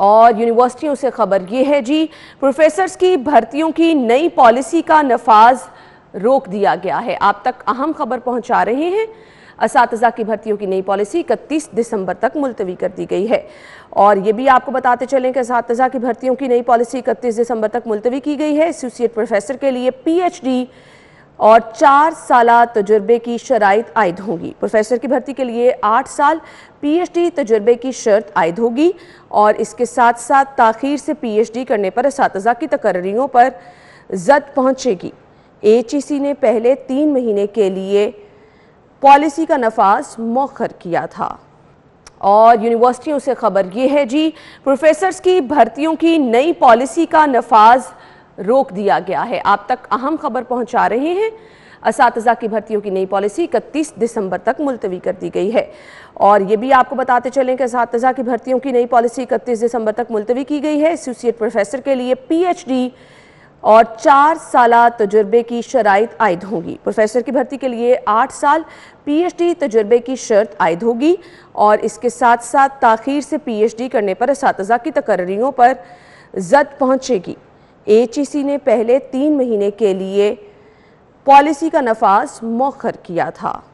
और यूनिवर्सिटियों से खबर ये है जी प्रोफेसर्स की भर्तियों की नई पॉलिसी का नफाज रोक दिया गया है आप तक अहम खबर पहुंचा रहे हैं इस की भर्तियों की नई पॉलिसी इकतीस दिसंबर तक मुलतवी कर दी गई है और ये भी आपको बताते चलें कि इस की भर्तियों की नई पॉलिसी इकतीस दिसंबर तक मुलतवी की गई है एसोसिएट प्रोफेसर के लिए पी और चार साल तजुर्बे की शराइ आयद होगी प्रोफेसर की भर्ती के लिए आठ साल पीएचडी तजुर्बे की शर्त आयद होगी और इसके साथ साथ तखिर से पीएचडी करने पर इस की तकर्रियों पर जद पहुंचेगी एचईसी ने पहले तीन महीने के लिए पॉलिसी का नफाज मौखर किया था और यूनिवर्सिटियों से खबर ये है जी प्रोफेसर्स की भर्तियों की नई पॉलिसी का नफाज रोक दिया गया है आप तक अहम खबर पहुंचा रहे हैं इस की भर्तियों की नई पॉलिसी इकतीस दिसंबर तक मुलतवी कर दी गई है और ये भी आपको बताते चलें कि इस की भर्तियों की नई पॉलिसी इकतीस दिसंबर तक मुलतवी की गई है एसोसिएट प्रोफेसर के लिए पीएचडी और चार साल तजुर्बे की शराइत आयद होगी प्रोफेसर की भर्ती के लिए आठ साल पीएचडी तजुर्बे की शर्त आयद होगी और इसके साथ साथ तखिर से डी करने पर इस की तकर्रियों पर जद पहुँचेगी एचईसी ने पहले तीन महीने के लिए पॉलिसी का नफाज मौखर किया था